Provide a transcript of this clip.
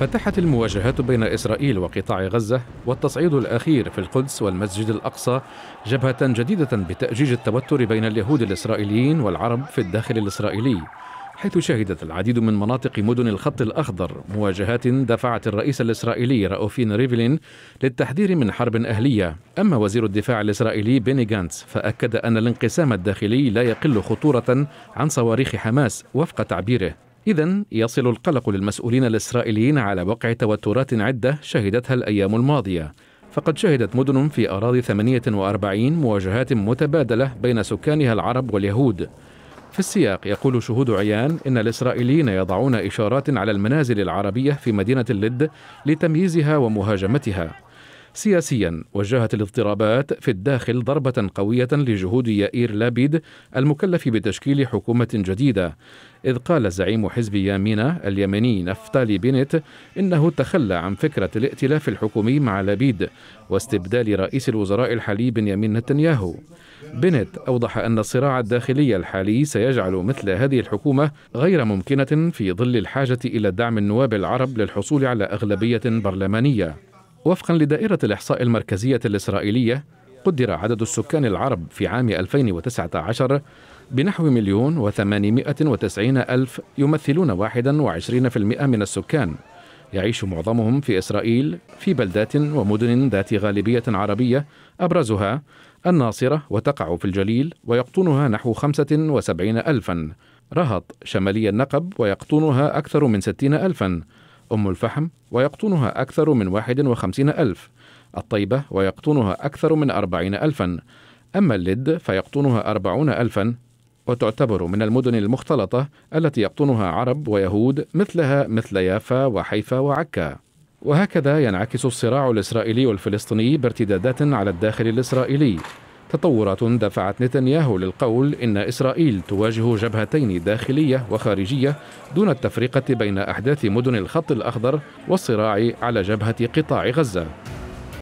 فتحت المواجهات بين إسرائيل وقطاع غزة والتصعيد الأخير في القدس والمسجد الأقصى جبهة جديدة بتأجيج التوتر بين اليهود الإسرائيليين والعرب في الداخل الإسرائيلي حيث شهدت العديد من مناطق مدن الخط الأخضر مواجهات دفعت الرئيس الإسرائيلي رأوفين ريفلين للتحذير من حرب أهلية أما وزير الدفاع الإسرائيلي بيني غانتس فأكد أن الانقسام الداخلي لا يقل خطورة عن صواريخ حماس وفق تعبيره إذا يصل القلق للمسؤولين الإسرائيليين على وقع توترات عدة شهدتها الأيام الماضية فقد شهدت مدن في أراضي 48 مواجهات متبادلة بين سكانها العرب واليهود في السياق يقول شهود عيان إن الإسرائيليين يضعون إشارات على المنازل العربية في مدينة اللد لتمييزها ومهاجمتها سياسيا وجهت الاضطرابات في الداخل ضربة قوية لجهود يائير لابيد المكلف بتشكيل حكومة جديدة إذ قال زعيم حزب يامينة اليمني نفتالي بنت إنه تخلى عن فكرة الائتلاف الحكومي مع لابيد واستبدال رئيس الوزراء الحالي بنيامين نتنياهو بنت أوضح أن الصراع الداخلي الحالي سيجعل مثل هذه الحكومة غير ممكنة في ظل الحاجة إلى دعم النواب العرب للحصول على أغلبية برلمانية وفقا لدائرة الإحصاء المركزية الإسرائيلية قدر عدد السكان العرب في عام 2019 بنحو مليون وثمانمائة وتسعين ألف يمثلون واحدا وعشرين في المئة من السكان يعيش معظمهم في إسرائيل في بلدات ومدن ذات غالبية عربية أبرزها الناصرة وتقع في الجليل ويقطنها نحو خمسة وسبعين ألفا رهط شمالي النقب ويقطنها أكثر من ستين ألفا أم الفحم ويقطنها أكثر من واحد وخمسين ألف الطيبة ويقطنها أكثر من أربعين ألفا أما اللد فيقطنها أربعون ألفا وتعتبر من المدن المختلطة التي يقطنها عرب ويهود مثلها مثل يافا وحيفا وعكا وهكذا ينعكس الصراع الإسرائيلي الفلسطيني بارتدادات على الداخل الإسرائيلي تطورات دفعت نتنياهو للقول إن إسرائيل تواجه جبهتين داخلية وخارجية دون التفرقة بين أحداث مدن الخط الأخضر والصراع على جبهة قطاع غزة